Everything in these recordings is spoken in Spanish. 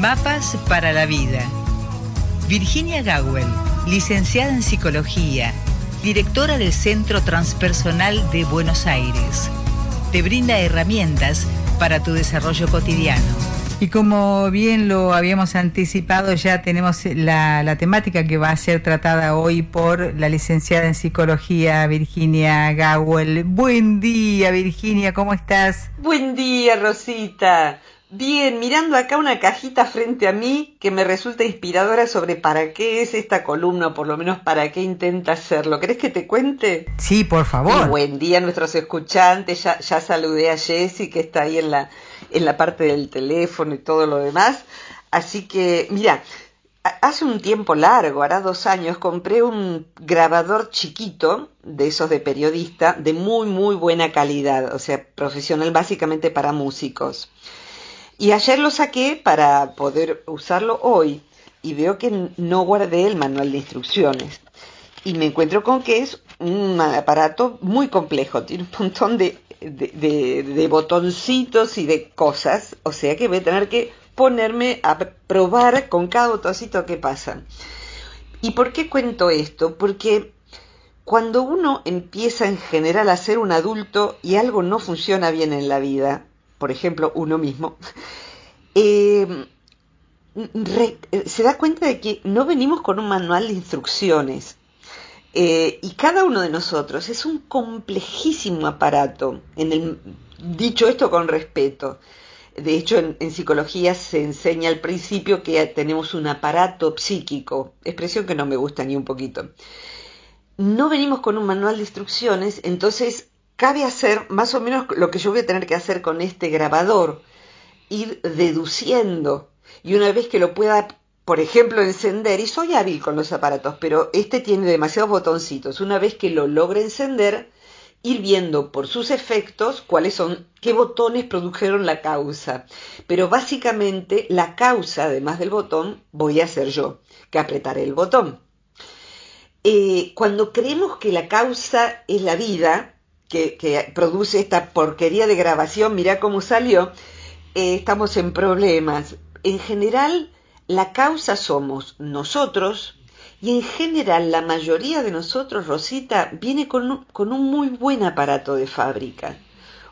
Mapas para la vida. Virginia Gawel, licenciada en Psicología, directora del Centro Transpersonal de Buenos Aires, te brinda herramientas para tu desarrollo cotidiano. Y como bien lo habíamos anticipado, ya tenemos la, temática que va a ser tratada hoy por la licenciada en psicología Virginia Gawel. Buen día, Virginia, ¿cómo estás? Buen día, Rosita. Bien, mirando acá una cajita frente a mí que me resulta inspiradora sobre para qué es esta columna, o por lo menos para qué intenta hacerlo. ¿Crees que te cuente? Sí, por favor. buen día a nuestros escuchantes. Ya, saludé a Jessy que está ahí en la, en la parte del teléfono y todo lo demás. Así que, mira, hace un tiempo largo, hará dos años, compré un grabador chiquito de esos de periodista de muy, muy buena calidad, o sea, profesional básicamente para músicos y ayer lo saqué para poder usarlo hoy y veo que no guardé el manual de instrucciones. Y me encuentro con que es un aparato muy complejo, tiene un montón de, botoncitos y de cosas, o sea que voy a tener que ponerme a probar con cada botoncito que pasa. ¿Y por qué cuento esto? Porque cuando uno empieza en general a ser un adulto y algo no funciona bien en la vida, por ejemplo, uno mismo, eh, eh, se da cuenta de que no venimos con un manual de instrucciones. Eh, y cada uno de nosotros es un complejísimo aparato, en el, dicho esto con respeto. De hecho, en psicología se enseña al principio que tenemos un aparato psíquico, expresión que no me gusta ni un poquito. No venimos con un manual de instrucciones, entonces cabe hacer más o menos lo que yo voy a tener que hacer con este grabador, ir deduciendo y una vez que lo pueda, por ejemplo, encender, y soy hábil con los aparatos, pero este tiene demasiados botoncitos, una vez que lo logre encender, ir viendo por sus efectos cuáles son, qué botones produjeron la causa. Pero básicamente la causa, además del botón, voy a hacer yo, que apretaré el botón. Eh, cuando creemos que la causa es la vida, que, produce esta porquería de grabación, mirá cómo salió, eh, estamos en problemas. En general, la causa somos nosotros, y en general la mayoría de nosotros, Rosita, viene con con un, muy buen aparato de fábrica.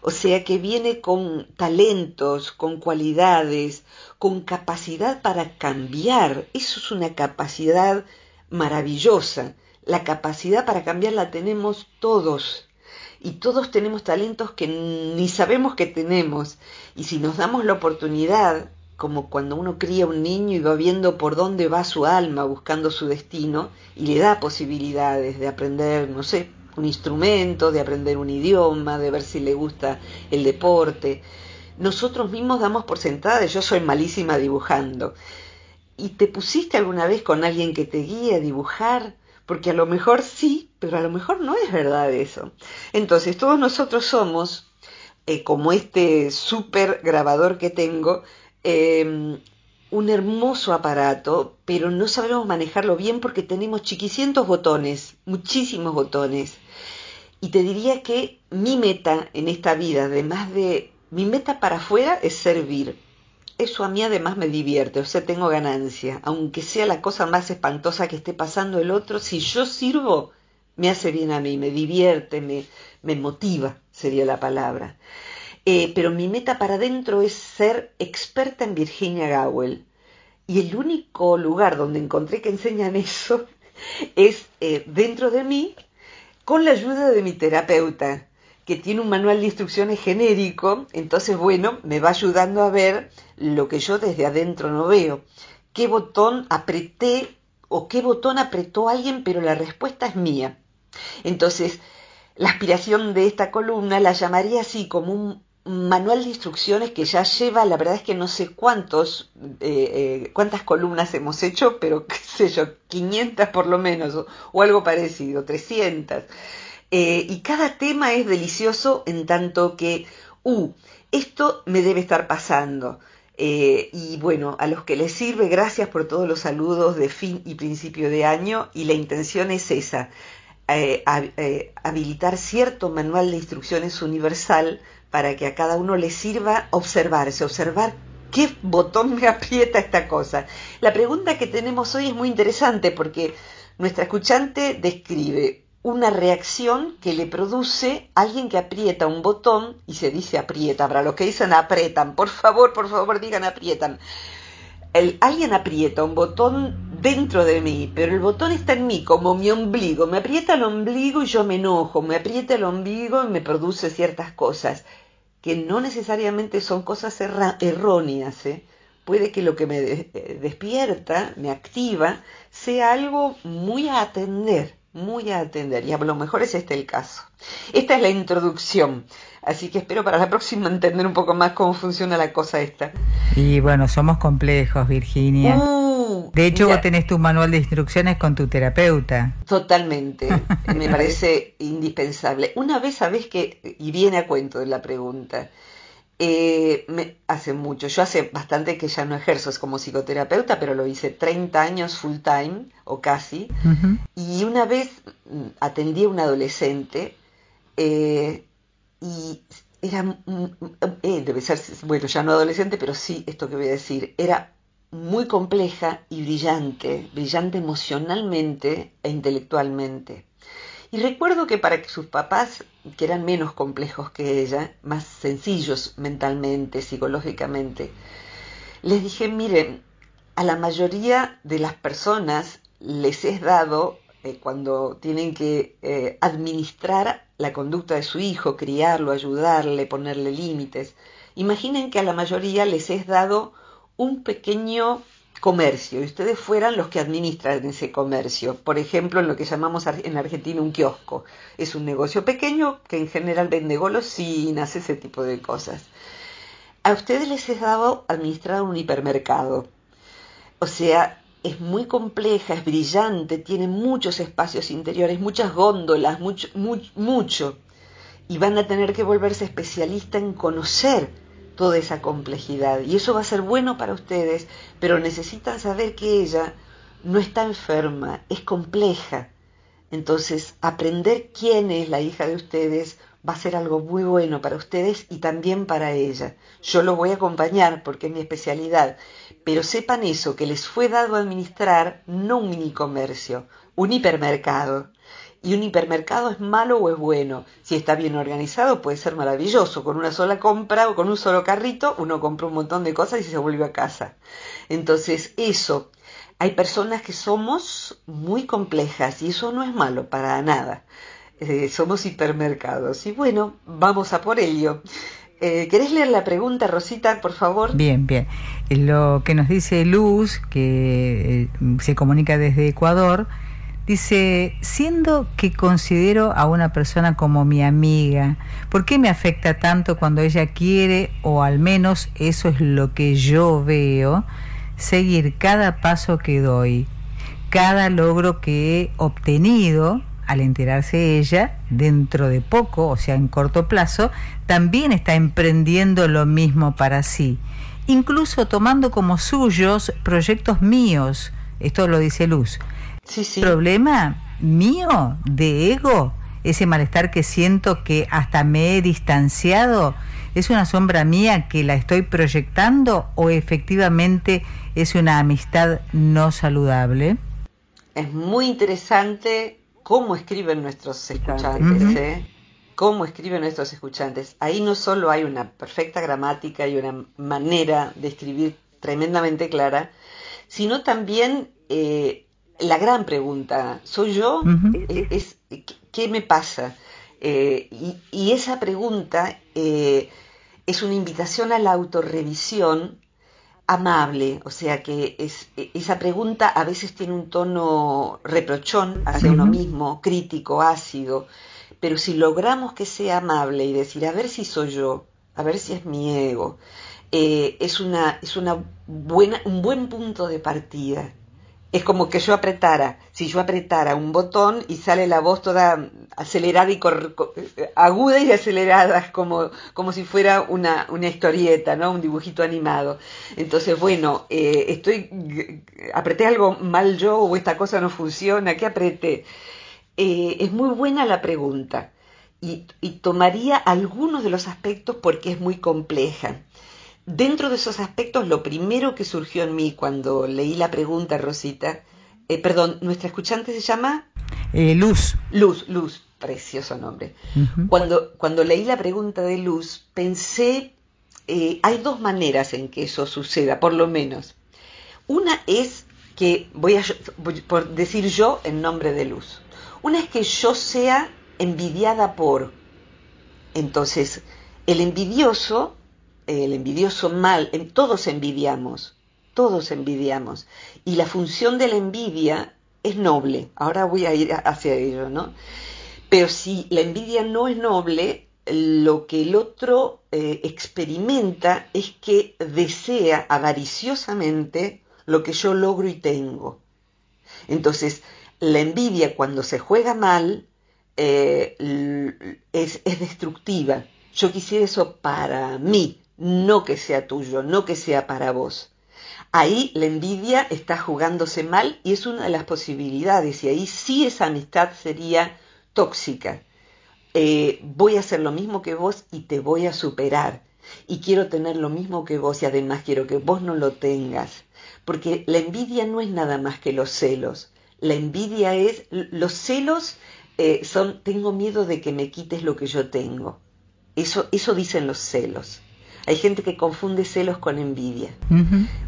O sea que viene con talentos, con cualidades, con capacidad para cambiar. Eso es una capacidad maravillosa. La capacidad para cambiar la tenemos todos y todos tenemos talentos que ni sabemos que tenemos. Y si nos damos la oportunidad, como cuando uno cría un niño y va viendo por dónde va su alma buscando su destino y le da posibilidades de aprender, no sé, un instrumento, de aprender un idioma, de ver si le gusta el deporte. Nosotros mismos damos por sentada, yo soy malísima dibujando. ¿Y te pusiste alguna vez con alguien que te guíe a dibujar? porque a lo mejor sí, pero a lo mejor no es verdad eso. Entonces, todos nosotros somos, eh, como este súper grabador que tengo, em, un hermoso aparato, pero no sabemos manejarlo bien porque tenemos chiquicientos botones, muchísimos botones. Y te diría que mi meta en esta vida, además de mi meta para afuera, es servir eso a mí además me divierte, o sea, tengo ganancia. Aunque sea la cosa más espantosa que esté pasando el otro, si yo sirvo, me hace bien a mí, me divierte, me, me motiva, sería la palabra. Eh, pero mi meta para adentro es ser experta en Virginia Gowell. Y el único lugar donde encontré que enseñan eso es eh, dentro de mí, con la ayuda de mi terapeuta que tiene un manual de instrucciones genérico, entonces bueno, me va ayudando a ver lo que yo desde adentro no veo. ¿Qué botón apreté o qué botón apretó alguien? Pero la respuesta es mía. Entonces, la aspiración de esta columna la llamaría así como un manual de instrucciones que ya lleva, la verdad es que no sé cuántos, eh, eh, cuántas columnas hemos hecho, pero qué sé yo, 500 por lo menos, o, o algo parecido, 300. Eh, y cada tema es delicioso en tanto que, uh, esto me debe estar pasando. Eh, y bueno, a los que les sirve, gracias por todos los saludos de fin y principio de año. Y la intención es esa, eh, habilitar cierto manual de instrucciones universal para que a cada uno le sirva observarse, observar qué botón me aprieta esta cosa. La pregunta que tenemos hoy es muy interesante porque nuestra escuchante describe una reacción que le produce alguien que aprieta un botón y se dice aprieta. Para los que dicen aprietan, por favor, por favor, digan aprietan. alguien aprieta un botón dentro de mí, pero el botón está en mí, como mi ombligo. Me aprieta el ombligo y yo me enojo, me aprieta el ombligo y me produce ciertas cosas, que no necesariamente son cosas erróneas. ¿eh? Puede que lo que me eh, despierta, me activa, sea algo muy a atender muy a atender y a lo mejor es este el caso. Esta es la introducción, así que espero para la próxima entender un poco más cómo funciona la cosa esta. Y bueno, somos complejos, Virginia. Uh, de hecho, vos tenés tu manual de instrucciones con tu terapeuta. Totalmente, me parece indispensable. Una vez sabés que, y viene a cuento de la pregunta, eh, me, hace mucho, yo hace bastante que ya no ejerzo es como psicoterapeuta, pero lo hice 30 años full time o casi. Y una vez mm, atendí a un adolescente eh, y era, mm, mm, eh, debe ser, bueno, ya no adolescente, pero sí esto que voy a decir, era muy compleja y brillante, brillante emocionalmente e intelectualmente. Y recuerdo que para que sus papás, que eran menos complejos que ella, más sencillos mentalmente, psicológicamente, les dije, miren, a la mayoría de las personas les es dado, eh, cuando tienen que eh, administrar la conducta de su hijo, criarlo, ayudarle, ponerle límites, imaginen que a la mayoría les es dado un pequeño comercio y ustedes fueran los que administran ese comercio, por ejemplo, en lo que llamamos en Argentina un kiosco. Es un negocio pequeño que en general vende golosinas, ese tipo de cosas. A ustedes les es dado administrar un hipermercado. O sea, es muy compleja, es brillante, tiene muchos espacios interiores, muchas góndolas, mucho, mucho, mucho. Y van a tener que volverse especialistas en conocer toda esa complejidad. Y eso va a ser bueno para ustedes, pero necesitan saber que ella no está enferma, es compleja. Entonces, aprender quién es la hija de ustedes va a ser algo muy bueno para ustedes y también para ella. Yo lo voy a acompañar porque es mi especialidad, pero sepan eso, que les fue dado administrar no un e-comercio, un hipermercado y un hipermercado es malo o es bueno. Si está bien organizado puede ser maravilloso. Con una sola compra o con un solo carrito uno compra un montón de cosas y se vuelve a casa. Entonces eso, hay personas que somos muy complejas y eso no es malo para nada. Eh, somos hipermercados y bueno, vamos a por ello. Eh, ¿Querés leer la pregunta, Rosita, por favor? Bien, bien. Eh, lo que nos dice Luz, que eh, se comunica desde Ecuador, Dice, siendo que considero a una persona como mi amiga, ¿por qué me afecta tanto cuando ella quiere, o al menos eso es lo que yo veo, seguir cada paso que doy, cada logro que he obtenido, al enterarse ella, dentro de poco, o sea, en corto plazo, también está emprendiendo lo mismo para sí, incluso tomando como suyos proyectos míos, esto lo dice Luz Sí, Problema mío de ego, ese malestar que siento que hasta me he distanciado, ¿es una sombra mía que la estoy proyectando o efectivamente es una amistad no saludable? Es muy interesante cómo escriben nuestros escuchantes, ¿eh? Cómo escriben nuestros escuchantes. Ahí no solo hay una perfecta gramática y una manera de escribir tremendamente clara, sino también eh, la gran pregunta, ¿soy yo? es, ¿Qué me pasa? Eh, y, esa pregunta eh, es una invitación a la autorrevisión amable, o sea que esa pregunta a veces tiene un tono reprochón hacia uno mismo, crítico, ácido, pero si logramos que sea amable y decir, a ver si soy yo, a ver si es mi ego, eh, es, una, es una buena, un buen punto de partida es como que yo apretara, si yo apretara un botón y sale la voz toda acelerada y eh, aguda y acelerada, como, si fuera una, historieta, ¿no? Un dibujito animado. Entonces, bueno, eh, estoy, apreté algo mal yo o esta cosa no funciona, ¿qué apreté? Eh, es muy buena la pregunta y, y tomaría algunos de los aspectos porque es muy compleja dentro de esos aspectos, lo primero que surgió en mí cuando leí la pregunta, Rosita, eh, perdón, nuestra escuchante se llama... Eh, Luz. Luz, Luz, precioso nombre. cuando, cuando leí la pregunta de Luz, pensé, eh, hay dos maneras en que eso suceda, por lo menos. Una es que voy a por decir yo en nombre de Luz. Una es que yo sea envidiada por. Entonces, el envidioso el envidioso mal, en, todos envidiamos, todos envidiamos. Y la función de la envidia es noble, ahora voy a ir hacia ello, ¿no? Pero si la envidia no es noble, lo que el otro eh, experimenta es que desea avariciosamente lo que yo logro y tengo. Entonces, la envidia cuando se juega mal eh, es destructiva. Yo quisiera eso para mí, no que sea tuyo, no que sea para vos. Ahí la envidia está jugándose mal y es una de las posibilidades y ahí sí esa amistad sería tóxica. Eh, voy a hacer lo mismo que vos y te voy a superar y quiero tener lo mismo que vos y además quiero que vos no lo tengas. Porque la envidia no es nada más que los celos. La envidia es, los celos eh, son, tengo miedo de que me quites lo que yo tengo. Eso, eso dicen los celos. Hay gente que confunde celos con envidia.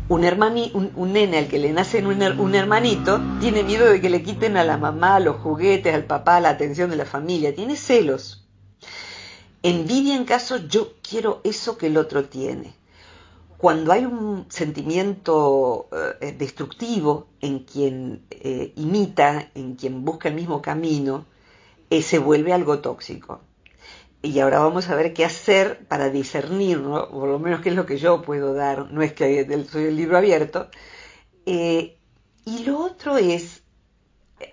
un, hermani, un, nene al que le nace un, un, hermanito tiene miedo de que le quiten a la mamá los juguetes, al papá, la atención de la familia. Tiene celos. Envidia en caso yo quiero eso que el otro tiene. Cuando hay un sentimiento eh, eh, destructivo en quien eh, imita, en quien busca el mismo camino, se vuelve algo tóxico y ahora vamos a ver qué hacer para discernirlo, por lo menos que es lo que yo puedo dar, no es que soy el libro abierto. Eh, y lo otro es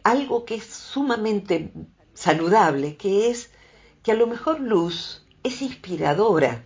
algo que es sumamente saludable, que es que a lo mejor Luz es inspiradora,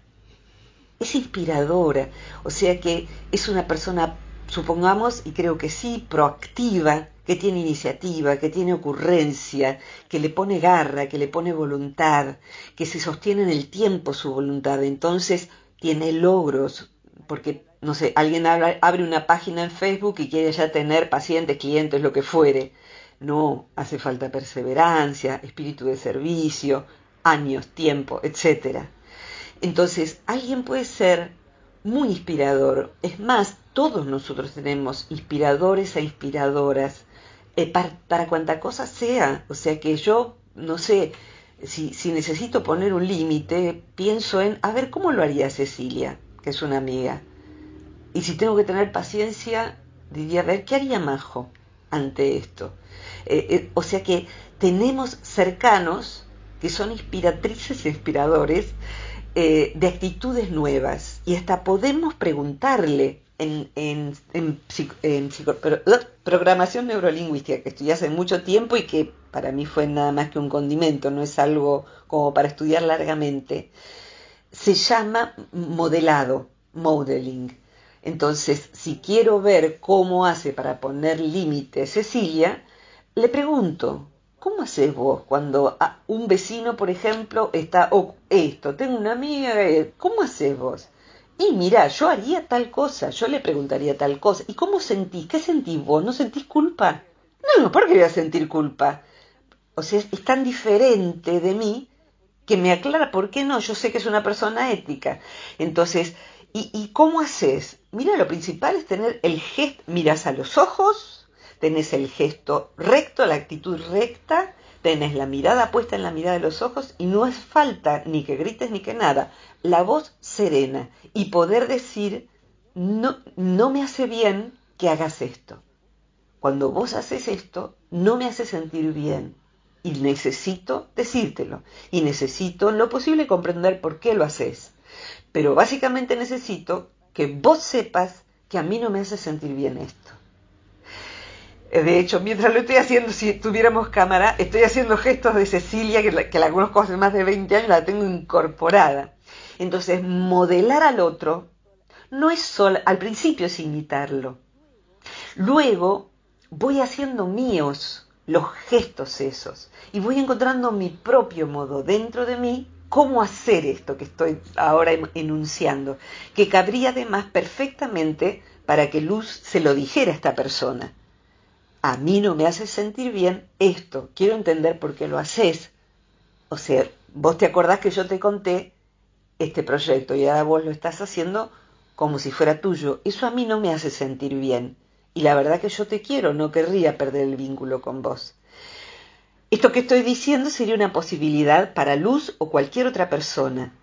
es inspiradora, o sea que es una persona supongamos, y creo que sí, proactiva, que tiene iniciativa, que tiene ocurrencia, que le pone garra, que le pone voluntad, que se sostiene en el tiempo su voluntad, entonces tiene logros, porque, no sé, alguien abre una página en Facebook y quiere ya tener pacientes, clientes, lo que fuere. No, hace falta perseverancia, espíritu de servicio, años, tiempo, etc. Entonces, alguien puede ser muy inspirador. Es más, todos nosotros tenemos inspiradores e inspiradoras eh, para, cuanta cosa sea. O sea que yo, no sé, si, necesito poner un límite, pienso en, a ver, ¿cómo lo haría Cecilia, que es una amiga? Y si tengo que tener paciencia, diría, a ver, ¿qué haría Majo ante esto? Eh, eh, o sea que tenemos cercanos que son inspiratrices e inspiradores eh, de actitudes nuevas y hasta podemos preguntarle en, en, en, programación neurolingüística que estudié hace mucho tiempo y que para mí fue nada más que un condimento, no es algo como para estudiar largamente, se llama modelado, modeling. Entonces, si quiero ver cómo hace para poner límite Cecilia, le pregunto, ¿Cómo haces vos cuando un vecino, por ejemplo, está, oh, esto, tengo una amiga, eh, ¿cómo haces vos? Y mirá, yo haría tal cosa, yo le preguntaría tal cosa. ¿Y cómo sentís? ¿Qué sentís vos? ¿No sentís culpa? No, no, ¿por qué voy a sentir culpa? O sea, es tan diferente de mí que me aclara por qué no. Yo sé que es una persona ética. Entonces, ¿y, cómo haces? Mira, lo principal es tener el gesto, miras a los ojos, tenés el gesto recto, la actitud recta, tenés la mirada puesta en la mirada de los ojos y no es falta ni que grites ni que nada, la voz serena y poder decir, no, no me hace bien que hagas esto. Cuando vos haces esto, no me hace sentir bien y necesito decírtelo y necesito no lo posible comprender por qué lo haces. Pero básicamente necesito que vos sepas que a mí no me hace sentir bien esto. Eh, de hecho, mientras lo estoy haciendo, si tuviéramos cámara, estoy haciendo gestos de Cecilia, que la, conozco hace más de 20 años, la tengo incorporada. Entonces, modelar al otro no es solo, al principio es imitarlo. Luego voy haciendo míos los gestos esos y voy encontrando mi propio modo dentro de mí cómo hacer esto que estoy ahora em, enunciando, que cabría además perfectamente para que Luz se lo dijera a esta persona a mí no me hace sentir bien esto, quiero entender por qué lo haces. O sea, vos te acordás que yo te conté este proyecto y ahora vos lo estás haciendo como si fuera tuyo. Eso a mí no me hace sentir bien. Y la verdad que yo te quiero, no querría perder el vínculo con vos. Esto que estoy diciendo sería una posibilidad para Luz o cualquier otra persona.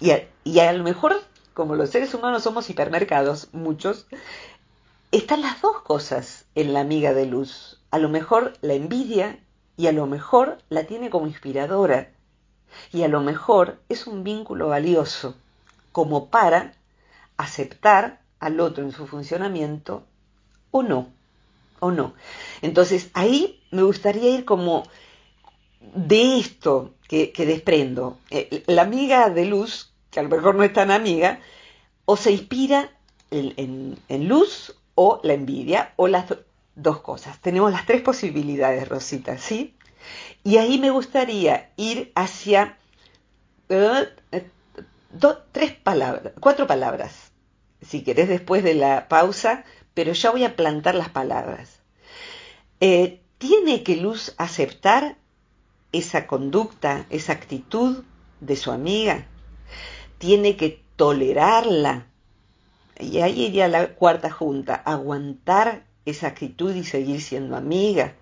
Y a, y a lo mejor, como los seres humanos somos hipermercados, muchos, están las dos cosas en la amiga de luz. A lo mejor la envidia y a lo mejor la tiene como inspiradora. Y a lo mejor es un vínculo valioso, como para aceptar al otro en su funcionamiento o no, o no. Entonces ahí me gustaría ir como de esto que, desprendo. Eh, la amiga de luz, que a lo mejor no es tan amiga, o se inspira en luz o la envidia o las dos cosas. Tenemos las tres posibilidades, Rosita, ¿sí? Y ahí me gustaría ir hacia eh, tres palabras, cuatro palabras, si querés después de la pausa, pero ya voy a plantar las palabras. Eh, ¿Tiene que Luz aceptar esa conducta, esa actitud de su amiga? ¿Tiene que tolerarla? y ahí iría la cuarta junta, aguantar esa actitud y seguir siendo amiga.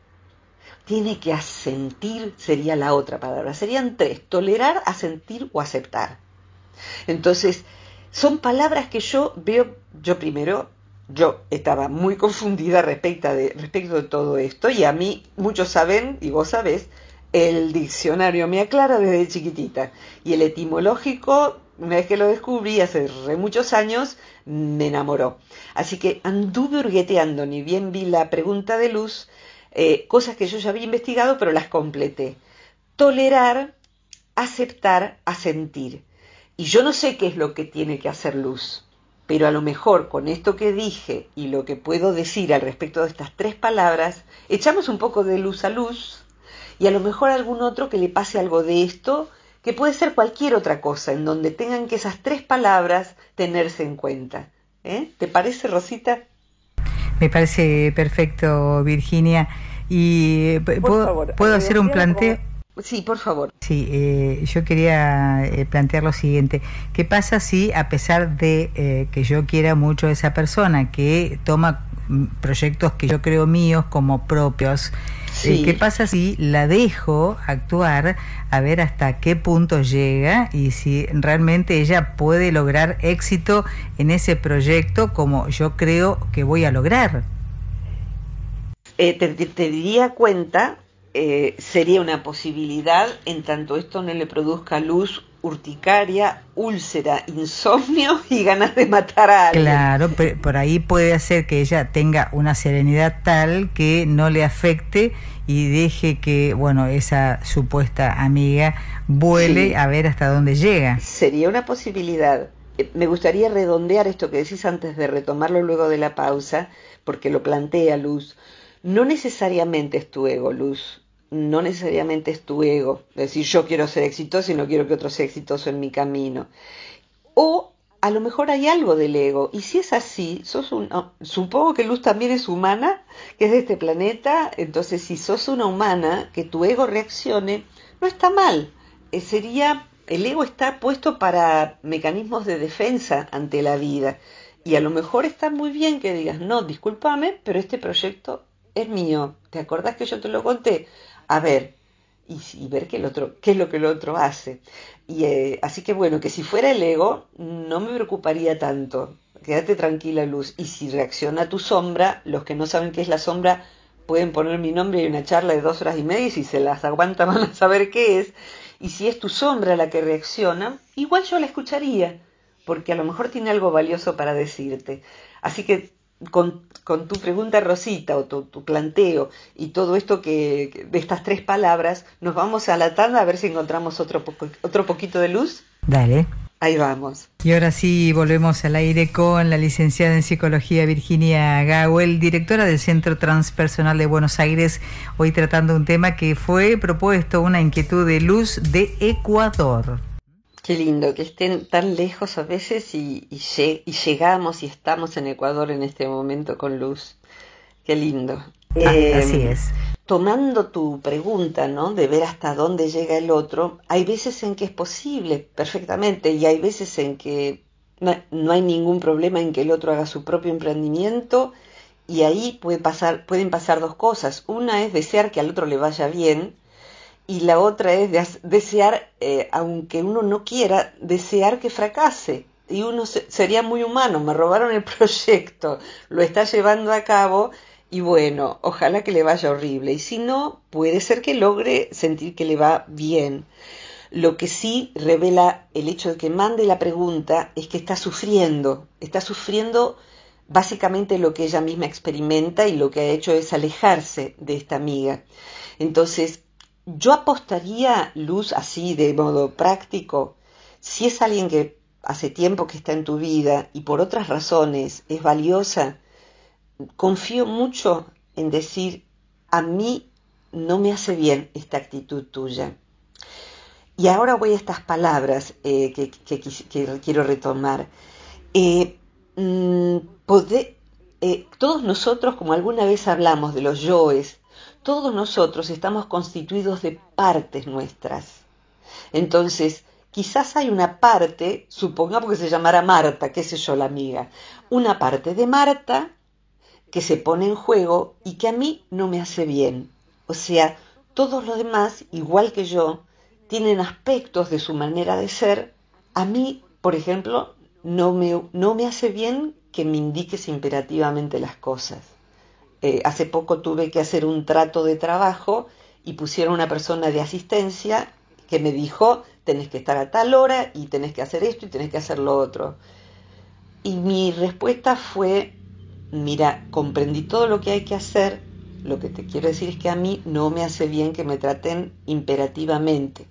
Tiene que asentir, sería la otra palabra. Serían tres, tolerar, asentir o aceptar. Entonces, son palabras que yo veo, yo primero, yo estaba muy confundida respecto de, respecto de todo esto y a mí, muchos saben, y vos sabés, el diccionario me aclara desde chiquitita y el etimológico una vez que lo descubrí hace muchos años, me enamoró. Así que anduve hurgueteando, ni bien vi la pregunta de luz, eh, cosas que yo ya había investigado, pero las completé. Tolerar, aceptar, asentir. Y yo no sé qué es lo que tiene que hacer luz, pero a lo mejor con esto que dije y lo que puedo decir al respecto de estas tres palabras, echamos un poco de luz a luz y a lo mejor algún otro que le pase algo de esto que puede ser cualquier otra cosa, en donde tengan que esas tres palabras tenerse en cuenta. ¿Eh? ¿Te parece, Rosita? Me parece perfecto, Virginia. Y eh, ¿puedo, hacer un planteo? Sí, por favor. Sí, eh, yo quería eh, plantear lo siguiente. ¿Qué pasa si, a pesar de que yo quiera mucho a esa persona, que toma proyectos que yo creo míos como propios. Eh, ¿Qué pasa si la dejo actuar a ver hasta qué punto llega y si realmente ella puede lograr éxito en ese proyecto como yo creo que voy a lograr? Eh, te diría cuenta eh, sería una posibilidad en tanto esto no le produzca luz urticaria, úlcera, insomnio y ganas de matar a alguien. Claro, por ahí puede hacer que ella tenga una serenidad tal que no le afecte y deje que, bueno, esa supuesta amiga vuele a ver hasta dónde llega. Sería una posibilidad. Eh, me gustaría redondear esto que decís antes de retomarlo luego de la pausa, porque lo plantea Luz. No necesariamente es tu ego, Luz, no necesariamente es tu ego, es decir yo quiero ser exitoso y no quiero que otro sea exitoso en mi camino. O a lo mejor hay algo del ego, y si es así, sos ah, supongo que Luz también es humana, que es de este planeta, entonces si sos una humana, que tu ego reaccione, no está mal. Eh, sería, el ego está puesto para mecanismos de defensa ante la vida. Y a lo mejor está muy bien que digas, no, discúlpame, pero este proyecto es mío. ¿Te acordás que yo te lo conté? a ver y, ver qué, el otro, qué es lo que el otro hace. Y, eh, así que bueno, que si fuera el ego, no me preocuparía tanto. Quédate tranquila, Luz. Y si reacciona tu sombra, los que no saben qué es la sombra pueden poner mi nombre y una charla de dos horas y media y si se las aguanta van a saber qué es. Y si es tu sombra la que reacciona, igual yo la escucharía, porque a lo mejor tiene algo valioso para decirte. Así que con, tu pregunta, Rosita, o tu, planteo, y todo esto que, de estas tres palabras, nos vamos a la tarde a ver si encontramos otro, otro poquito de luz. Dale. Ahí vamos. Y ahora sí, volvemos al aire con la licenciada en psicología Virginia Gawel, directora del Centro Transpersonal de Buenos Aires, hoy tratando un tema que fue propuesto, una inquietud de luz de Ecuador. Qué lindo que estén tan lejos a veces y, llegamos y estamos en Ecuador en este momento con luz. Qué lindo. Eh, ah, así em, es. Tomando tu pregunta, ¿no? De ver hasta dónde llega el otro, hay veces en que es posible perfectamente y hay veces en que no, hay ningún problema en que el otro haga su propio emprendimiento y ahí puede pasar, pueden pasar dos cosas. Una es desear que al otro le vaya bien y la otra es desear, eh, aunque uno no quiera, desear que fracase. Y uno sería muy humano, me robaron el proyecto, lo está llevando a cabo y bueno, ojalá que le vaya horrible. Y si no, puede ser que logre sentir que le va bien. Lo que sí revela el hecho de que mande la pregunta es que está sufriendo, está sufriendo básicamente lo que ella misma experimenta y lo que ha hecho es alejarse de esta amiga. Entonces, yo apostaría, Luz, así de modo práctico, si es alguien que hace tiempo que está en tu vida y por otras razones es valiosa, confío mucho en decir, a mí no me hace bien esta actitud tuya. Y ahora voy a estas palabras eh, que, quiero retomar. Eh, mm, eh, todos nosotros, como alguna vez hablamos de los yoes, todos nosotros estamos constituidos de partes nuestras. Entonces, quizás hay una parte, supongamos que se llamara Marta, qué sé yo, la amiga, una parte de Marta que se pone en juego y que a mí no me hace bien. O sea, todos los demás, igual que yo, tienen aspectos de su manera de ser. A mí, por ejemplo, no me, no me hace bien que me indiques imperativamente las cosas. Eh, hace poco tuve que hacer un trato de trabajo y pusieron una persona de asistencia que me dijo, tenés que estar a tal hora y tenés que hacer esto y tenés que hacer lo otro. Y mi respuesta fue, mira, comprendí todo lo que hay que hacer, lo que te quiero decir es que a mí no me hace bien que me traten imperativamente.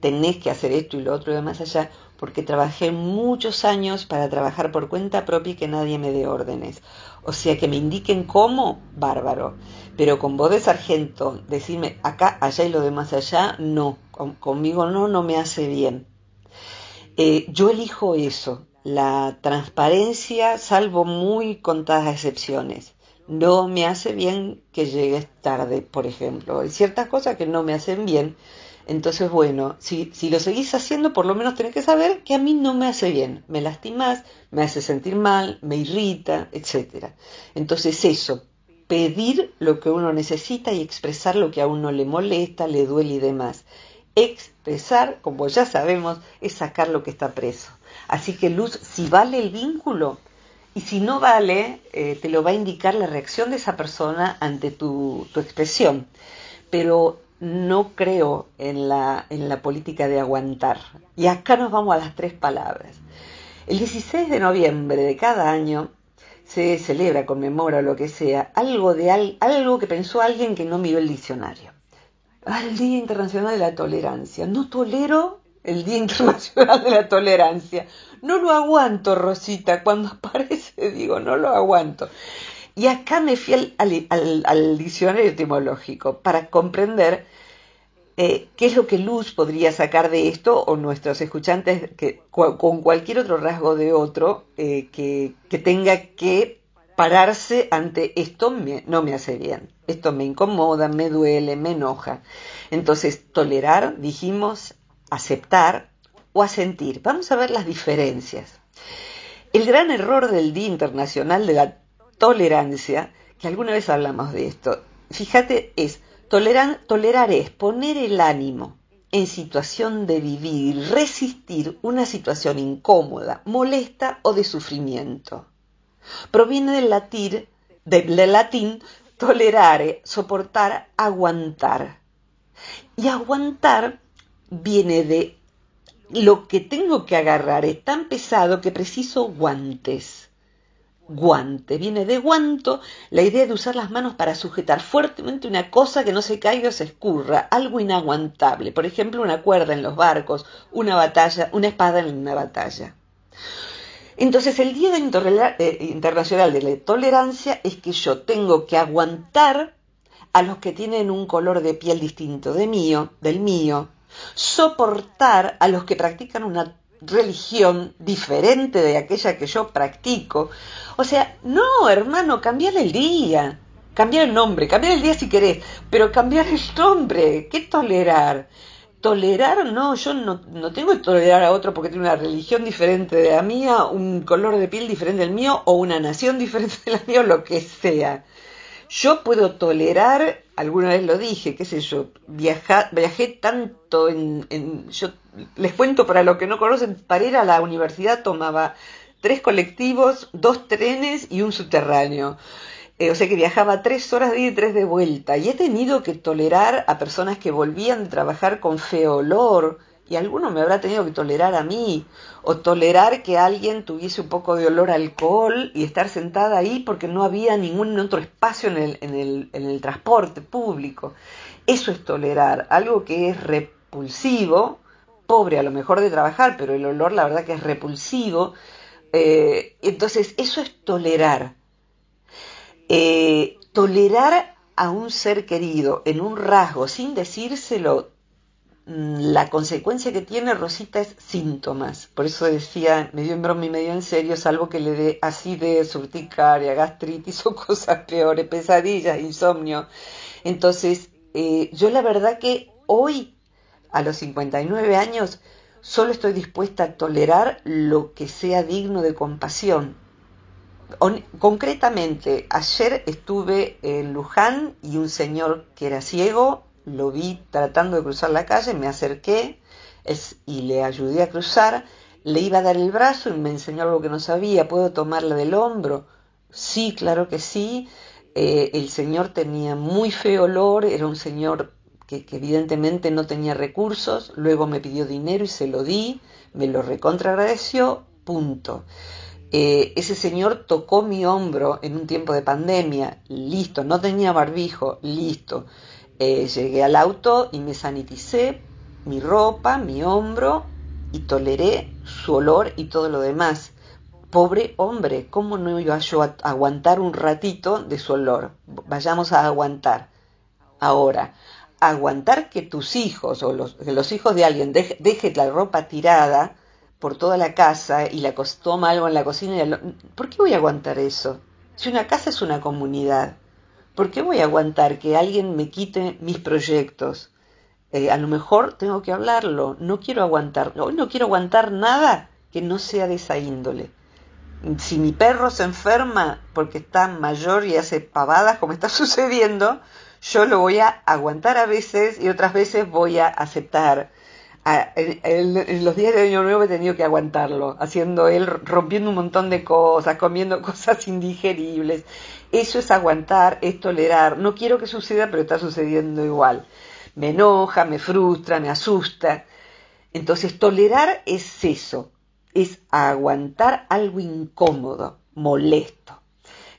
Tenés que hacer esto y lo otro y demás allá, porque trabajé muchos años para trabajar por cuenta propia y que nadie me dé órdenes. O sea, que me indiquen cómo, bárbaro. Pero con voz de sargento, decirme acá, allá y lo demás allá, no. conmigo no, no me hace bien. Eh, yo elijo eso, la transparencia, salvo muy contadas excepciones. No me hace bien que llegues tarde, por ejemplo. Hay ciertas cosas que no me hacen bien entonces, bueno, si, lo seguís haciendo, por lo menos tenés que saber que a mí no me hace bien, me lastimas, me hace sentir mal, me irrita, etc. Entonces, eso, pedir lo que uno necesita y expresar lo que a uno le molesta, le duele y demás. Expresar, como ya sabemos, es sacar lo que está preso. Así que, Luz, si vale el vínculo, y si no vale, eh, te lo va a indicar la reacción de esa persona ante tu, tu expresión. Pero no creo en la, en la política de aguantar. Y acá nos vamos a las tres palabras. El 16 de noviembre de cada año se celebra, conmemora o lo que sea, algo, de algo que pensó alguien que no miró el diccionario. Al Día Internacional de la Tolerancia. No tolero el Día Internacional de la Tolerancia. No lo aguanto, Rosita. Cuando aparece digo, no lo aguanto. Y acá me fui al, diccionario etimológico para comprender eh, qué es lo que Luz podría sacar de esto o nuestros escuchantes que, con cualquier otro rasgo de otro eh, que, que, tenga que pararse ante esto no me hace bien, esto me incomoda, me duele, me enoja. Entonces, tolerar, dijimos, aceptar o asentir. Vamos a ver las diferencias. El gran error del Día Internacional de la tolerancia, que alguna vez hablamos de esto, fíjate, es tolerar es poner el ánimo en situación de vivir resistir una situación incómoda, molesta o de sufrimiento. Proviene del, latir, latín tolerare, soportar, aguantar. Y aguantar viene de lo que tengo que agarrar es tan pesado que preciso guantes guante, viene de guanto, la idea de usar las manos para sujetar fuertemente una cosa que no se caiga o se escurra, algo inaguantable, por ejemplo una cuerda en los barcos, una batalla, una espada en una batalla. Entonces el Día eh, Internacional de la Tolerancia es que yo tengo que aguantar a los que tienen un color de piel distinto de mío, del mío, soportar a los que practican una religión diferente de aquella que yo practico. O sea, no, hermano, cambiar el día, cambiar el nombre, cambiar el día si querés, pero cambiar el nombre, ¿qué tolerar? Tolerar, no, yo no, no tengo que tolerar a otro porque tiene una religión diferente de la mía, un color de piel diferente del mío o una nación diferente de la mía lo que sea. Yo puedo tolerar alguna vez lo dije, qué sé yo, viajé tanto en, en, Yo les cuento para los que no conocen, para ir a la universidad tomaba tres colectivos, dos trenes y un subterráneo. Eh, o sea que viajaba tres horas de ida y tres de vuelta. Y he tenido que tolerar a personas que volvían a trabajar con feo olor, y alguno me habrá tenido que tolerar a mí, o tolerar que alguien tuviese un poco de olor a alcohol y estar sentada ahí porque no había ningún otro espacio en el, transporte público. Eso es tolerar, algo que es repulsivo, pobre a lo mejor de trabajar, pero el olor la verdad que es repulsivo. Eh, entonces, eso es tolerar. Eh, tolerar a un ser querido en un rasgo sin decírselo Mm, la consecuencia que tiene Rosita es síntomas. Por eso decía, medio en broma y medio en serio, salvo que le dé acidez, urticaria, gastritis o cosas peores, pesadillas, insomnio. Entonces, eh, yo la verdad que hoy, a los 59 años, solo estoy dispuesta a tolerar lo que sea digno de compasión. concretamente, ayer estuve en Luján y un señor que era ciego lo vi tratando de cruzar la calle, me acerqué y le ayudé a cruzar, le iba a dar el brazo y me enseñó algo que no sabía, ¿puedo tomarla del hombro? Sí, claro que sí. Eh, el señor tenía muy feo olor, era un señor que, evidentemente no tenía recursos, luego me pidió dinero y se lo di, me lo recontra agradeció, punto. Eh, ese señor tocó mi hombro en un tiempo de pandemia, listo, no tenía barbijo, listo. Eh, llegué al auto y me saniticé mi ropa, mi hombro y toleré su olor y todo lo demás. Pobre hombre, ¿cómo no iba yo a aguantar un ratito de su olor? Vayamos a aguantar. Ahora, aguantar que tus hijos o los, los hijos de alguien deje, la ropa tirada por toda la casa y la toma algo en la cocina. ¿Por qué voy a aguantar eso? Si una casa es una comunidad. ¿Por qué voy a aguantar que alguien me quite mis proyectos? Eh, a lo mejor tengo que hablarlo, no quiero aguantar, hoy no quiero aguantar nada que no sea de esa índole. Si mi perro se enferma porque está mayor y hace pavadas como está sucediendo, yo lo voy a aguantar a veces y otras veces voy a aceptar. Ah, en, los días de Año Nuevo he tenido que aguantarlo, haciendo él, rompiendo un montón de cosas, comiendo cosas indigeribles. Eso es aguantar, es tolerar. No quiero que suceda, pero está sucediendo igual. Me enoja, me frustra, me asusta. Entonces, tolerar es eso, es aguantar algo incómodo, molesto.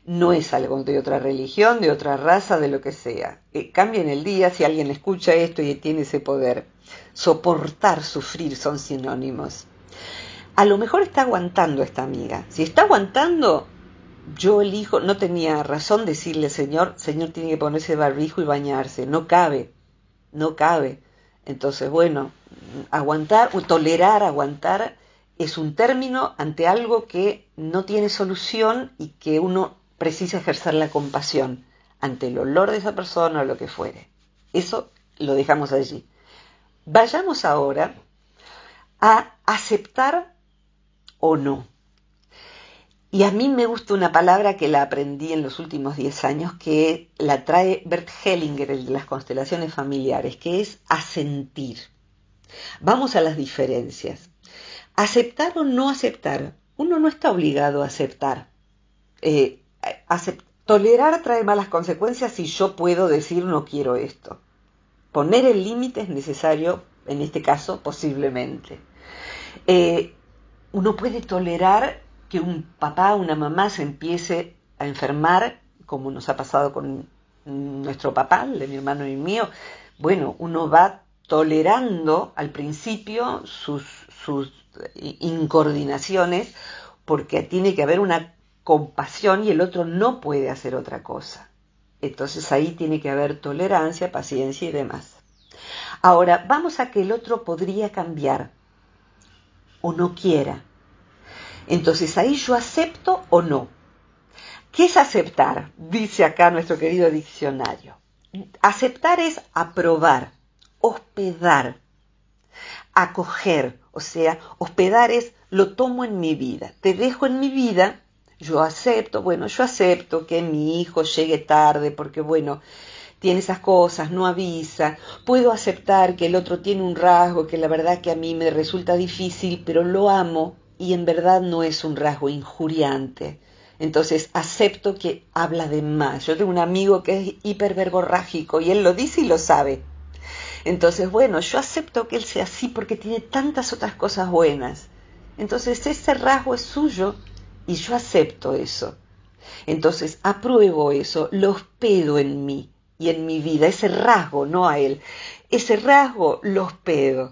No es algo de otra religión, de otra raza, de lo que sea. Eh, cambien el día si alguien escucha esto y tiene ese poder. Soportar, sufrir son sinónimos. A lo mejor está aguantando esta amiga. Si está aguantando, yo elijo, no tenía razón decirle, Señor, Señor tiene que ponerse barbijo y bañarse, no cabe, no cabe. Entonces, bueno, aguantar, o tolerar, aguantar, es un término ante algo que no tiene solución y que uno precisa ejercer la compasión ante el olor de esa persona o lo que fuere. Eso lo dejamos allí. Vayamos ahora a aceptar o no. Y a mí me gusta una palabra que la aprendí en los últimos 10 años, que la trae Bert Hellinger, el de las constelaciones familiares, que es asentir. Vamos a las diferencias. Aceptar o no aceptar. Uno no está obligado a aceptar. Eh, tolerar trae malas consecuencias si yo puedo decir no quiero esto. Poner el límite es necesario, en este caso, posiblemente. Eh, uno puede tolerar que un papá, una mamá se empiece a enfermar, como nos ha pasado con nuestro papá, de mi hermano y mío, bueno, uno va tolerando al principio sus, sus incoordinaciones porque tiene que haber una compasión y el otro no puede hacer otra cosa. Entonces ahí tiene que haber tolerancia, paciencia y demás. Ahora, vamos a que el otro podría cambiar o no quiera entonces ahí yo acepto o no. ¿Qué es aceptar? Dice acá nuestro querido diccionario. Aceptar es aprobar, hospedar, acoger. O sea, hospedar es lo tomo en mi vida. Te dejo en mi vida, yo acepto, bueno, yo acepto que mi hijo llegue tarde porque, bueno, tiene esas cosas, no avisa, puedo aceptar que el otro tiene un rasgo que la verdad que a mí me resulta difícil, pero lo amo, y en verdad no es un rasgo injuriante. Entonces acepto que habla de más. Yo tengo un amigo que es hiperverborrágico y él lo dice y lo sabe. Entonces, bueno, yo acepto que él sea así porque tiene tantas otras cosas buenas. Entonces ese rasgo es suyo y yo acepto eso. Entonces apruebo eso, lo hospedo en mí y en mi vida, ese rasgo, no a él. Ese rasgo lo hospedo.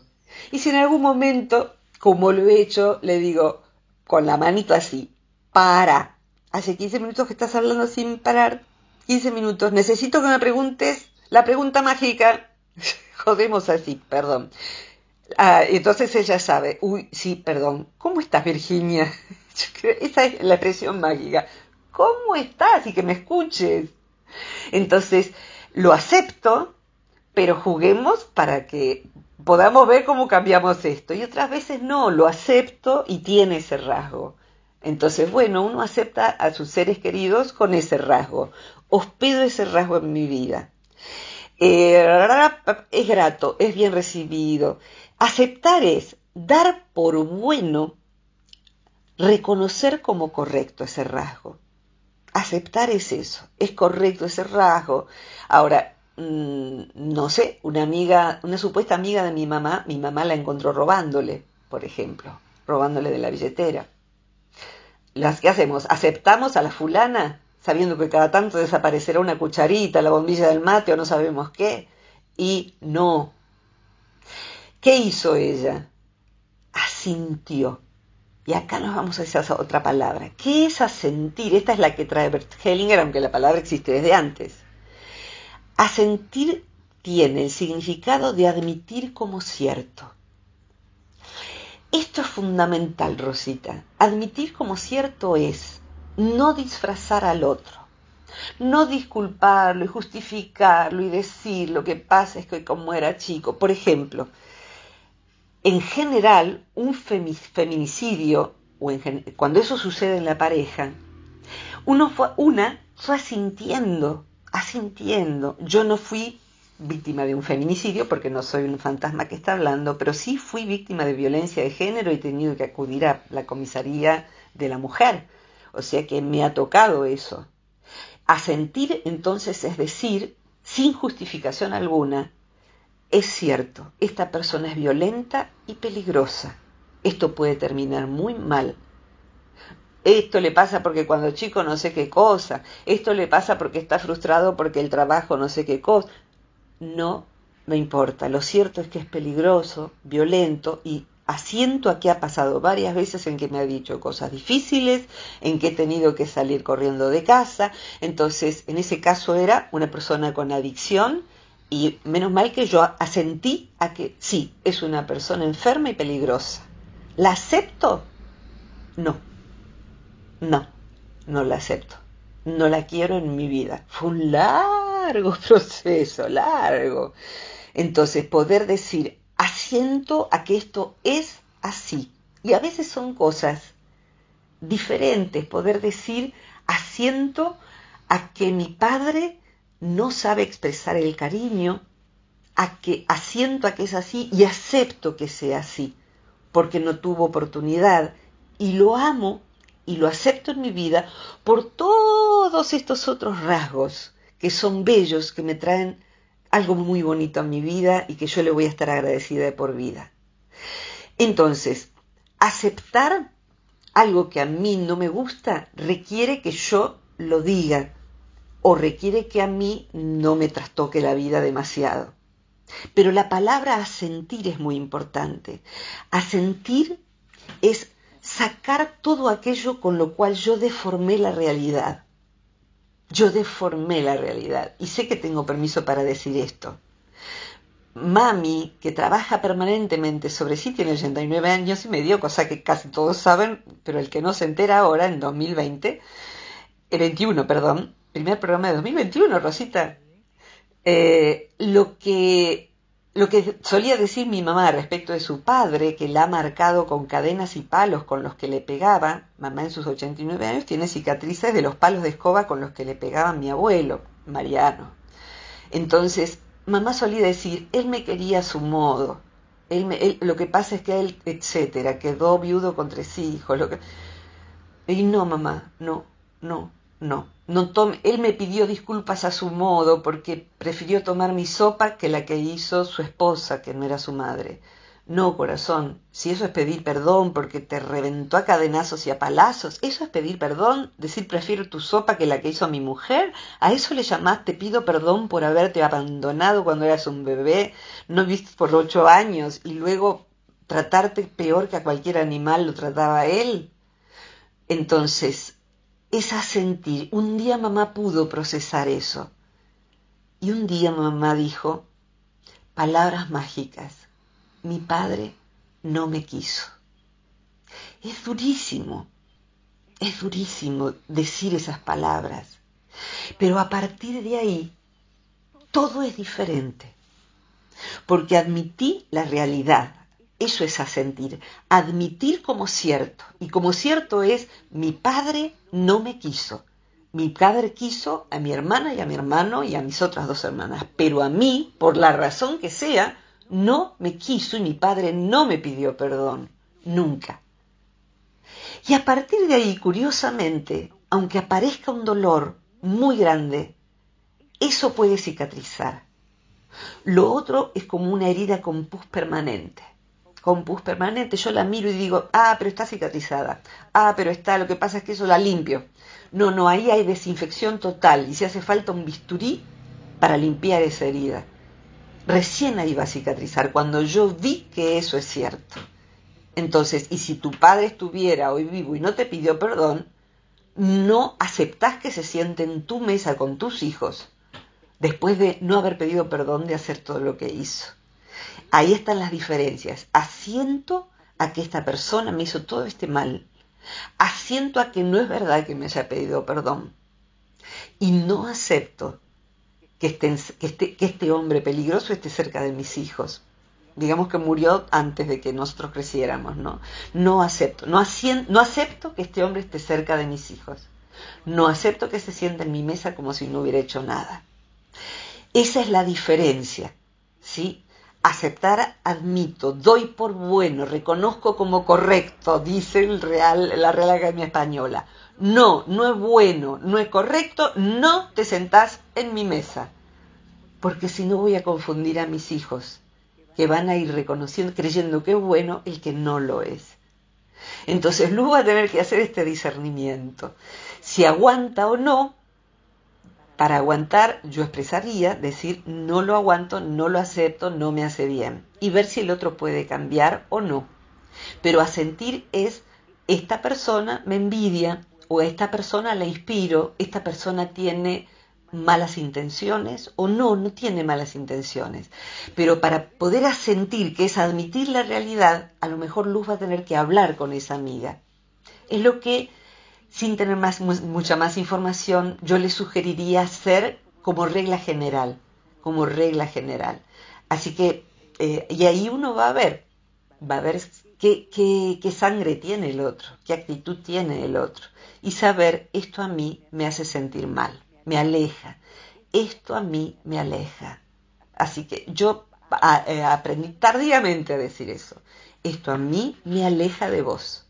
Y si en algún momento como lo he hecho, le digo con la manito así, para. Hace 15 minutos que estás hablando sin parar. 15 minutos. Necesito que me preguntes la pregunta mágica. Jodemos así, perdón. Ah, entonces ella sabe, uy, sí, perdón, ¿cómo estás Virginia? Esa es la expresión mágica. ¿Cómo estás? Y que me escuches. Entonces, lo acepto, pero juguemos para que podamos ver cómo cambiamos esto. Y otras veces no, lo acepto y tiene ese rasgo. Entonces, bueno, uno acepta a sus seres queridos con ese rasgo. os pido ese rasgo en mi vida. Eh, es grato, es bien recibido. Aceptar es dar por bueno, reconocer como correcto ese rasgo. Aceptar es eso, es correcto ese rasgo. Ahora, Mm, no sé, una amiga, una supuesta amiga de mi mamá, mi mamá la encontró robándole, por ejemplo, robándole de la billetera. Las, ¿Qué hacemos? ¿Aceptamos a la fulana? Sabiendo que cada tanto desaparecerá una cucharita, la bombilla del mate o no sabemos qué. Y no. ¿Qué hizo ella? Asintió. Y acá nos vamos a esa otra palabra. ¿Qué es asentir? Esta es la que trae Bert Hellinger, aunque la palabra existe desde antes. Asentir tiene el significado de admitir como cierto. Esto es fundamental, Rosita. Admitir como cierto es no disfrazar al otro, no disculparlo y justificarlo y decir lo que pasa es que como era chico. Por ejemplo, en general, un feminicidio, o cuando eso sucede en la pareja, uno, fue, una fue asintiendo asintiendo. Yo no fui víctima de un feminicidio, porque no soy un fantasma que está hablando, pero sí fui víctima de violencia de género y he tenido que acudir a la comisaría de la mujer. O sea que me ha tocado eso. Asentir entonces es decir, sin justificación alguna, es cierto, esta persona es violenta y peligrosa. Esto puede terminar muy mal esto le pasa porque cuando chico no sé qué cosa, esto le pasa porque está frustrado porque el trabajo no sé qué cosa. No me importa, lo cierto es que es peligroso, violento y asiento a que ha pasado varias veces en que me ha dicho cosas difíciles, en que he tenido que salir corriendo de casa, entonces en ese caso era una persona con adicción y menos mal que yo asentí a que sí, es una persona enferma y peligrosa. ¿La acepto? No no, no la acepto, no la quiero en mi vida. Fue un largo proceso, largo. Entonces, poder decir, asiento a que esto es así. Y a veces son cosas diferentes, poder decir, asiento a que mi padre no sabe expresar el cariño, a que asiento a que es así y acepto que sea así, porque no tuvo oportunidad y lo amo y lo acepto en mi vida por todos estos otros rasgos que son bellos, que me traen algo muy bonito a mi vida y que yo le voy a estar agradecida de por vida. Entonces, aceptar algo que a mí no me gusta requiere que yo lo diga o requiere que a mí no me trastoque la vida demasiado. Pero la palabra asentir es muy importante. Asentir es sacar todo aquello con lo cual yo deformé la realidad. Yo deformé la realidad y sé que tengo permiso para decir esto. Mami, que trabaja permanentemente sobre sí, tiene 89 años y medio, cosa que casi todos saben, pero el que no se entera ahora, en 2020, 21, eh, perdón, primer programa de 2021, Rosita, eh, lo que lo que solía decir mi mamá respecto de su padre, que la ha marcado con cadenas y palos con los que le pegaba, mamá en sus 89 años tiene cicatrices de los palos de escoba con los que le pegaba mi abuelo, Mariano. Entonces, mamá solía decir, él me quería a su modo, él, me, lo que pasa es que él, etcétera, quedó viudo con tres hijos. Lo que... Y no, mamá, no, no. No, él me pidió disculpas a su modo porque prefirió tomar mi sopa que la que hizo su esposa, que no era su madre. No, corazón, si eso es pedir perdón porque te reventó a cadenazos y a palazos, eso es pedir perdón, decir prefiero tu sopa que la que hizo mi mujer, a eso le llamaste pido perdón por haberte abandonado cuando eras un bebé, no viste por ocho años y luego tratarte peor que a cualquier animal lo trataba él. Entonces, es sentir. Un día mamá pudo procesar eso. Y un día mamá dijo, palabras mágicas, mi padre no me quiso. Es durísimo, es durísimo decir esas palabras, pero a partir de ahí todo es diferente, porque admití la realidad, eso es asentir, admitir como cierto. Y como cierto es, mi padre no me quiso. Mi padre quiso a mi hermana y a mi hermano y a mis otras dos hermanas, pero a mí, por la razón que sea, no me quiso y mi padre no me pidió perdón, nunca. Y a partir de ahí, curiosamente, aunque aparezca un dolor muy grande, eso puede cicatrizar. Lo otro es como una herida con pus permanente con pus permanente, yo la miro y digo, ah, pero está cicatrizada, ah, pero está, lo que pasa es que eso la limpio. No, no, ahí hay desinfección total y si hace falta un bisturí para limpiar esa herida. Recién ahí va a cicatrizar, cuando yo vi que eso es cierto. Entonces, y si tu padre estuviera hoy vivo y no te pidió perdón, no aceptás que se siente en tu mesa con tus hijos después de no haber pedido perdón de hacer todo lo que hizo. Ahí están las diferencias. Asiento a que esta persona me hizo todo este mal. Asiento a que no es verdad que me haya pedido perdón. Y no acepto que, este, este, hombre peligroso esté cerca de mis hijos digamos que murió antes de que nosotros creciéramos, ¿no? No acepto, no, no, acepto que este hombre esté cerca de mis hijos. No acepto que se sienta en mi mesa como si no hubiera hecho nada. Esa es la diferencia, ¿sí? aceptar, admito, doy por bueno, reconozco como correcto, dice el Real, la Real Academia Española. No, no es bueno, no es correcto, no te sentás en mi mesa. Porque si no voy a confundir a mis hijos, que van a ir reconociendo, creyendo que es bueno el que no lo es. Entonces Luz va a tener que hacer este discernimiento. Si aguanta o no para aguantar, yo expresaría, decir, no lo aguanto, no lo acepto, no me hace bien. Y ver si el otro puede cambiar o no. Pero asentir es, esta persona me envidia, o esta persona la inspiro, esta persona tiene malas intenciones o no, no tiene malas intenciones. Pero para poder asentir, que es admitir la realidad, a lo mejor Luz va a tener que hablar con esa amiga. Es lo que sin tener más, mucha más información, yo le sugeriría hacer como regla general, como regla general. Así que, eh, y ahí uno va a ver, va a ver qué, sangre tiene el otro, qué actitud tiene el otro. Y saber, esto a mí me hace sentir mal, me aleja, esto a mí me aleja. Así que yo eh, aprendí tardíamente a decir eso. Esto a mí me aleja de vos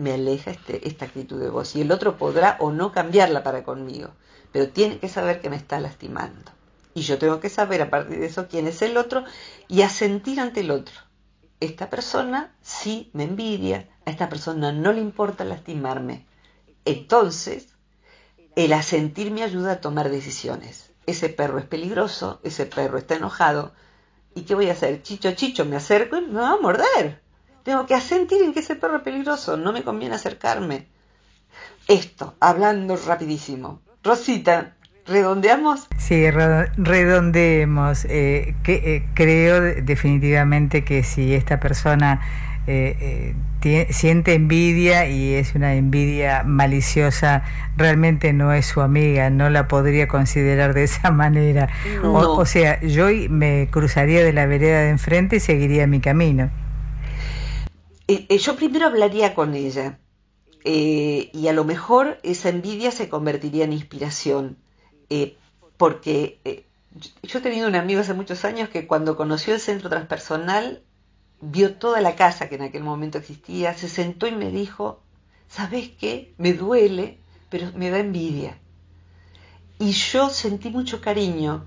me aleja este, esta actitud de voz. Y el otro podrá o no cambiarla para conmigo, pero tiene que saber que me está lastimando. Y yo tengo que saber a partir de eso quién es el otro y asentir ante el otro. Esta persona sí me envidia, a esta persona no le importa lastimarme. Entonces, el asentir me ayuda a tomar decisiones. Ese perro es peligroso, ese perro está enojado. ¿Y qué voy a hacer? Chicho, chicho, me acerco y me va a morder que que sentir en que ese perro peligroso, no me conviene acercarme. Esto, hablando rapidísimo. Rosita, ¿redondeamos? Sí, redondeemos. Eh, que, eh, creo definitivamente que si esta persona eh, siente envidia y es una envidia maliciosa, realmente no es su amiga, no la podría considerar de esa manera. o, sea, yo me cruzaría de la vereda de enfrente y seguiría mi camino. Eh, eh, yo primero hablaría con ella eh, y a lo mejor esa envidia se convertiría en inspiración, porque yo he tenido un amigo hace muchos años que cuando conoció el centro transpersonal vio toda la casa que en aquel momento existía, se sentó y me dijo, ¿sabes qué? Me duele, pero me da envidia. Y yo sentí mucho cariño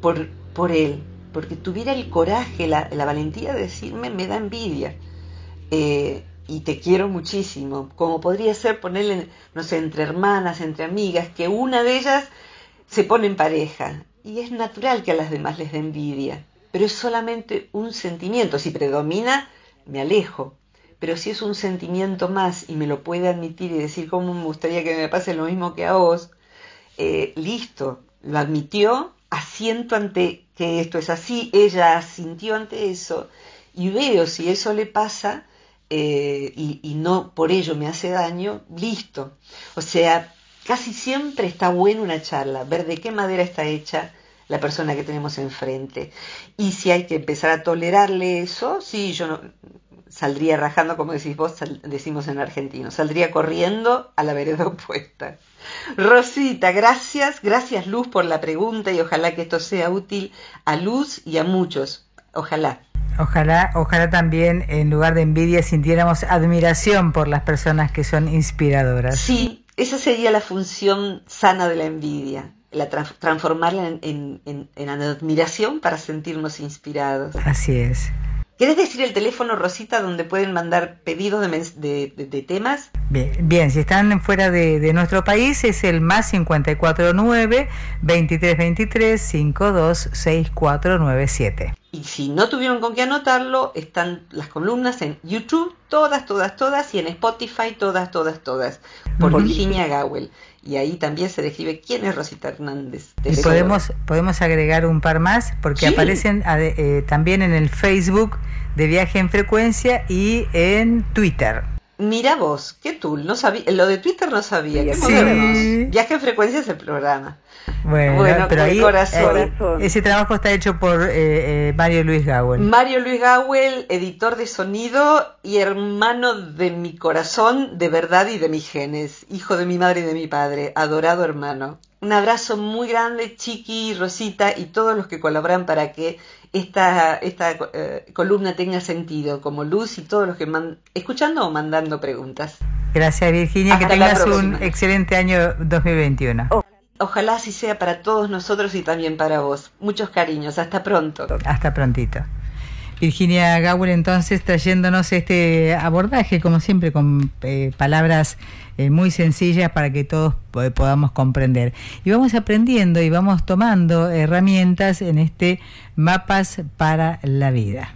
por, por él, porque tuviera el coraje, la valentía de decirme, me da envidia. Eh, y te quiero muchísimo. Como podría ser ponerle, no sé, entre hermanas, entre amigas, que una de ellas se pone en pareja. Y es natural que a las demás les dé envidia. Pero es solamente un sentimiento. Si predomina, me alejo. Pero si es un sentimiento más y me lo puede admitir y decir cómo me gustaría que me pase lo mismo que a vos, eh, listo, lo admitió, asiento ante que esto es así, ella asintió ante eso y veo si eso le pasa eh, y, no por ello me hace daño, listo. O sea, casi siempre está buena una charla, ver de qué madera está hecha la persona que tenemos enfrente. Y si hay que empezar a tolerarle eso, sí, yo no, saldría rajando, como decís vos, decimos en argentino, saldría corriendo a la vereda opuesta. Rosita, gracias, gracias Luz por la pregunta y ojalá que esto sea útil a Luz y a muchos. Ojalá. Ojalá, ojalá también en lugar de envidia sintiéramos admiración por las personas que son inspiradoras. Sí, esa sería la función sana de la envidia, la transformarla en admiración para sentirnos inspirados. Así es. ¿Quieres decir el teléfono, Rosita, donde pueden mandar pedidos de, temas? Bien, bien, si están fuera de, nuestro país es el más 549-2323-526497. Y si no tuvieron con qué anotarlo, están las columnas en YouTube, todas, todas, todas, y en Spotify, todas, todas, todas, por, Virginia Gowell y ahí también se describe quién es Rosita Hernández. Y podemos, podemos agregar un par más porque aparecen eh, también en el Facebook de Viaje en Frecuencia y en Twitter. Mira vos, qué tool, no sabía, lo de Twitter no sabía, qué sí. Viaje en Frecuencia es el programa. Bueno, pero ahí, eh, eh, ese trabajo está hecho por eh, Mario Luis Gawel. Mario Luis Gawel, editor de sonido y hermano de mi corazón, de verdad y de mis genes, hijo de mi madre y de mi padre, adorado hermano. Un abrazo muy grande, Chiqui, Rosita y todos los que colaboran para que esta, esta columna tenga sentido, como Luz y todos los que escuchando o mandando preguntas. Gracias Virginia, que tengas un excelente año 2021. Ojalá así sea para todos nosotros y también para vos. Muchos cariños. Hasta pronto. Hasta prontito. Virginia Gawel entonces trayéndonos este abordaje, como siempre, con eh, palabras eh, muy sencillas para que todos eh, podamos comprender. Y vamos aprendiendo y vamos tomando herramientas en este Mapas para la Vida.